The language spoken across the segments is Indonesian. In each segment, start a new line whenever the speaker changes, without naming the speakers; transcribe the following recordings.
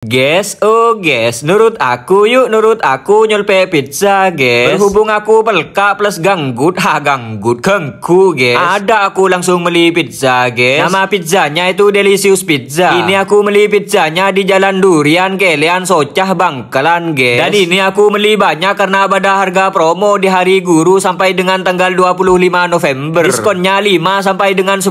Guys, oh guys, nurut aku yuk nurut aku nyolpe pizza guys Berhubung aku pelka plus ganggut, ha ganggut kengku guys Ada aku langsung beli pizza guys Nama pizzanya itu Delicious Pizza Ini aku beli pizzanya di Jalan Durian Kelian Socah bang Bangkalan guys Dan ini aku beli banyak karena pada harga promo di hari guru sampai dengan tanggal 25 November Diskonnya 5 sampai dengan 10%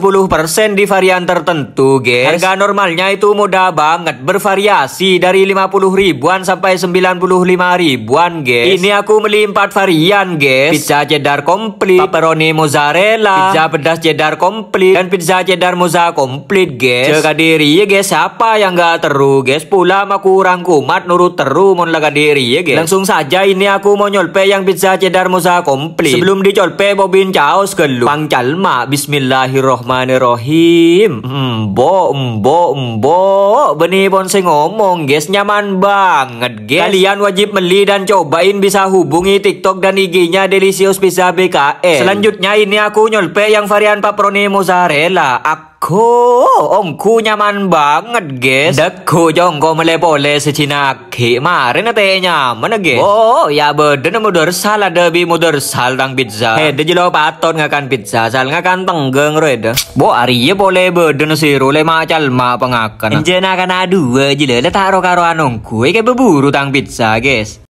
di varian tertentu guys Harga normalnya itu mudah banget bervariasi bervariasi dari 50 ribuan sampai 95 ribuan guys. Ini aku beli 4 varian guys. Pizza cheddar komplit, pepperoni mozzarella, pizza pedas cheddar komplit dan pizza cheddar mozzarella komplit guys. Jaga diri ya guys, siapa yang gak teru guys? Pula aku kurang kumat nurut teru mon laga diri ya guys. Langsung saja ini aku mau nyolpe yang pizza cheddar mozzarella komplit. Sebelum dicolpe bobin caos gelu. Pangcalma Bismillahirrohmanirrohim. Mbo mbo mbo benih bonsai ngomong ngomong, guys nyaman banget guys Kalian wajib beli dan cobain bisa hubungi tiktok dan IG-nya Delicious Pizza BKL Selanjutnya ini aku nyolpe yang varian paproni mozzarella Aku Aku, omku nyaman banget, guys. Dekku jongko mele boleh secinak kemarin ate nyaman, guys. Oh, ya beden mudur salah debi mudur sal tang pizza. Eh, de jilo paton ngakan pizza, sal ngakan tenggeng reda. Bo ariye boleh beden siru le macal ma pengakan. Enjena kan adu, eh, jilo le taro karo anongku, ike beburu tang pizza, guys.